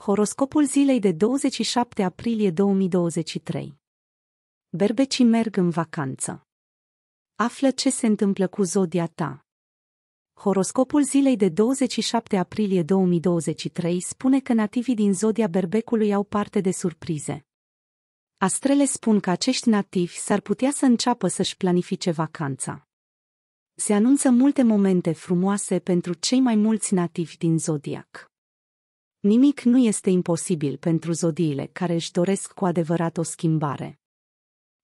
Horoscopul zilei de 27 aprilie 2023 Berbecii merg în vacanță. Află ce se întâmplă cu zodia ta. Horoscopul zilei de 27 aprilie 2023 spune că nativii din zodia berbecului au parte de surprize. Astrele spun că acești nativi s-ar putea să înceapă să-și planifice vacanța. Se anunță multe momente frumoase pentru cei mai mulți nativi din zodiac Nimic nu este imposibil pentru zodiile care își doresc cu adevărat o schimbare.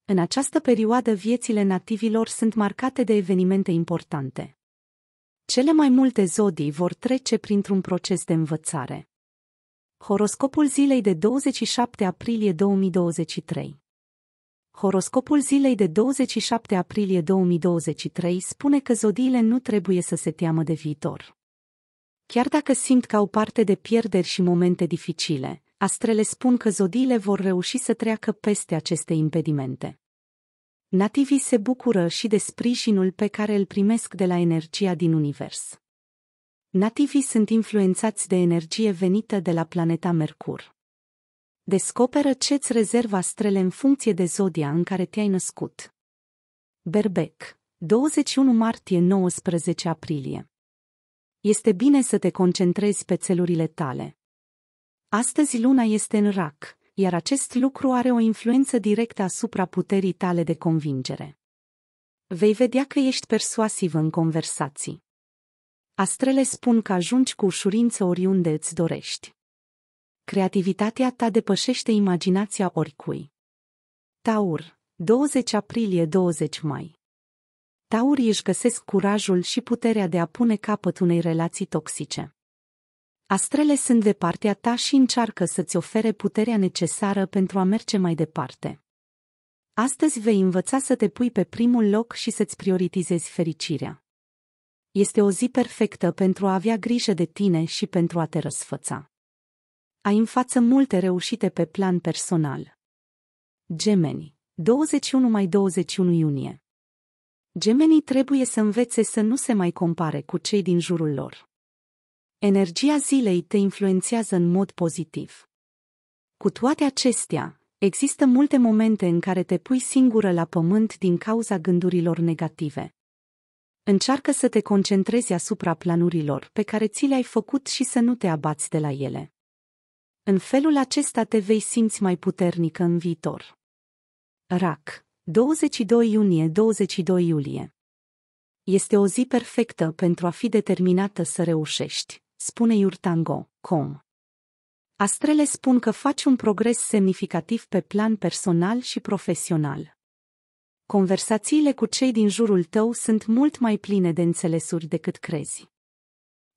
În această perioadă viețile nativilor sunt marcate de evenimente importante. Cele mai multe zodii vor trece printr-un proces de învățare. Horoscopul zilei de 27 aprilie 2023 Horoscopul zilei de 27 aprilie 2023 spune că zodiile nu trebuie să se teamă de viitor. Chiar dacă simt că au parte de pierderi și momente dificile, astrele spun că zodiile vor reuși să treacă peste aceste impedimente. Nativii se bucură și de sprijinul pe care îl primesc de la energia din univers. Nativii sunt influențați de energie venită de la planeta Mercur. Descoperă ce-ți rezerva astrele în funcție de zodia în care te-ai născut. Berbec, 21 martie 19 aprilie este bine să te concentrezi pe țelurile tale. Astăzi luna este în rac, iar acest lucru are o influență directă asupra puterii tale de convingere. Vei vedea că ești persuasiv în conversații. Astrele spun că ajungi cu ușurință oriunde îți dorești. Creativitatea ta depășește imaginația oricui. Taur, 20 aprilie 20 mai Taurii își găsesc curajul și puterea de a pune capăt unei relații toxice. Astrele sunt de partea ta și încearcă să-ți ofere puterea necesară pentru a merge mai departe. Astăzi vei învăța să te pui pe primul loc și să-ți prioritizezi fericirea. Este o zi perfectă pentru a avea grijă de tine și pentru a te răsfăța. Ai în față multe reușite pe plan personal. Gemeni, 21 mai 21 iunie Gemenii trebuie să învețe să nu se mai compare cu cei din jurul lor. Energia zilei te influențează în mod pozitiv. Cu toate acestea, există multe momente în care te pui singură la pământ din cauza gândurilor negative. Încearcă să te concentrezi asupra planurilor pe care ți le-ai făcut și să nu te abați de la ele. În felul acesta te vei simți mai puternică în viitor. RAC 22 iunie 22 iulie Este o zi perfectă pentru a fi determinată să reușești, spune Iurtango.com. Astrele spun că faci un progres semnificativ pe plan personal și profesional. Conversațiile cu cei din jurul tău sunt mult mai pline de înțelesuri decât crezi.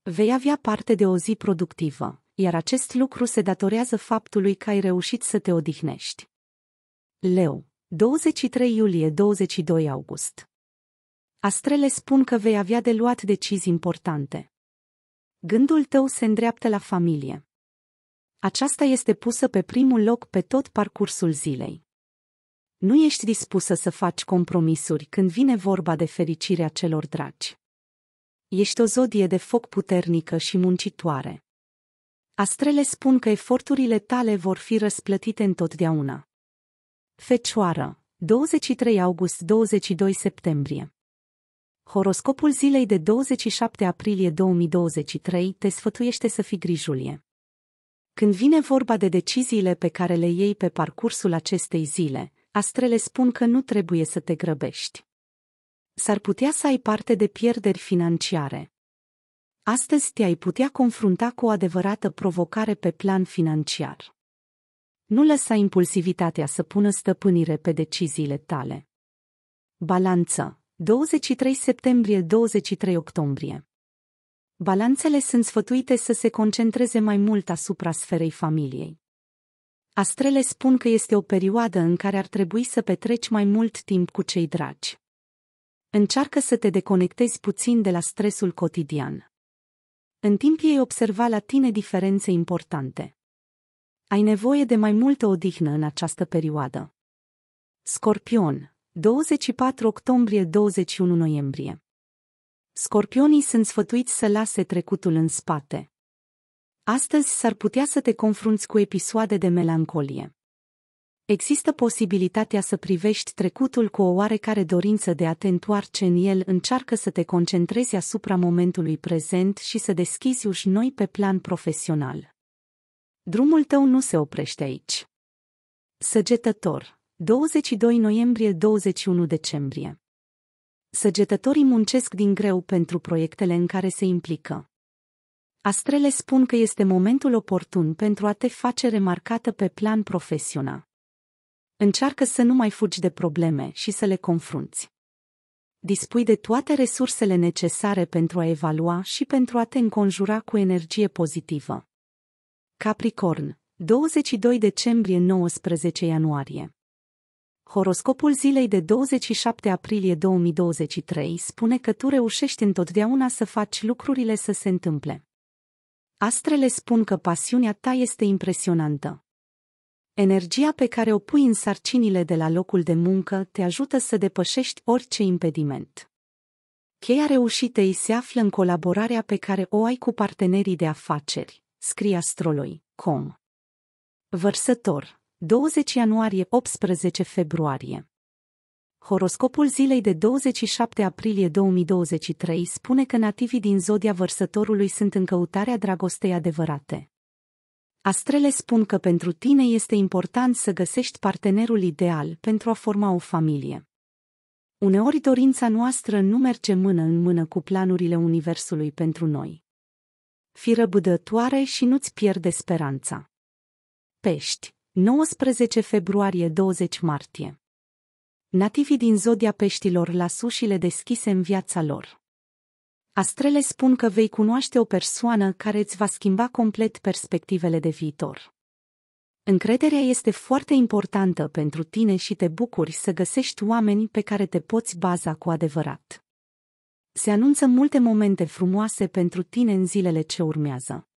Vei avea parte de o zi productivă, iar acest lucru se datorează faptului că ai reușit să te odihnești. Leu 23 iulie 22 august. Astrele spun că vei avea de luat decizii importante. Gândul tău se îndreaptă la familie. Aceasta este pusă pe primul loc pe tot parcursul zilei. Nu ești dispusă să faci compromisuri când vine vorba de fericirea celor dragi. Ești o zodie de foc puternică și muncitoare. Astrele spun că eforturile tale vor fi răsplătite întotdeauna. Fecioară, 23 august 22 septembrie Horoscopul zilei de 27 aprilie 2023 te sfătuiește să fii grijulie. Când vine vorba de deciziile pe care le iei pe parcursul acestei zile, astrele spun că nu trebuie să te grăbești. S-ar putea să ai parte de pierderi financiare. Astăzi te-ai putea confrunta cu o adevărată provocare pe plan financiar. Nu lăsa impulsivitatea să pună stăpânire pe deciziile tale. Balanță 23 septembrie 23 octombrie Balanțele sunt sfătuite să se concentreze mai mult asupra sferei familiei. Astrele spun că este o perioadă în care ar trebui să petreci mai mult timp cu cei dragi. Încearcă să te deconectezi puțin de la stresul cotidian. În timp ei observa la tine diferențe importante. Ai nevoie de mai multă odihnă în această perioadă. Scorpion, 24 octombrie-21 noiembrie. Scorpionii sunt sfătuiți să lase trecutul în spate. Astăzi s-ar putea să te confrunți cu episoade de melancolie. Există posibilitatea să privești trecutul cu o oarecare dorință de a te întoarce în el, încearcă să te concentrezi asupra momentului prezent și să deschizi uși noi pe plan profesional. Drumul tău nu se oprește aici. Săgetător, 22 noiembrie 21 decembrie. Săgetătorii muncesc din greu pentru proiectele în care se implică. Astrele spun că este momentul oportun pentru a te face remarcată pe plan profesional. Încearcă să nu mai fugi de probleme și să le confrunți. Dispui de toate resursele necesare pentru a evalua și pentru a te înconjura cu energie pozitivă. Capricorn, 22 decembrie 19 ianuarie Horoscopul zilei de 27 aprilie 2023 spune că tu reușești întotdeauna să faci lucrurile să se întâmple. Astrele spun că pasiunea ta este impresionantă. Energia pe care o pui în sarcinile de la locul de muncă te ajută să depășești orice impediment. Cheia reușitei se află în colaborarea pe care o ai cu partenerii de afaceri scrie astroloi.com. Vărsător, 20 ianuarie-18 februarie. Horoscopul zilei de 27 aprilie 2023 spune că nativii din zodia vărsătorului sunt în căutarea dragostei adevărate. Astrele spun că pentru tine este important să găsești partenerul ideal pentru a forma o familie. Uneori dorința noastră nu merge mână în mână cu planurile Universului pentru noi. Fi răbdătoare și nu-ți pierde speranța. Pești, 19 februarie 20 martie. Nativii din zodia peștilor la sușile deschise în viața lor. Astrele spun că vei cunoaște o persoană care îți va schimba complet perspectivele de viitor. Încrederea este foarte importantă pentru tine și te bucuri să găsești oameni pe care te poți baza cu adevărat. Se anunță multe momente frumoase pentru tine în zilele ce urmează.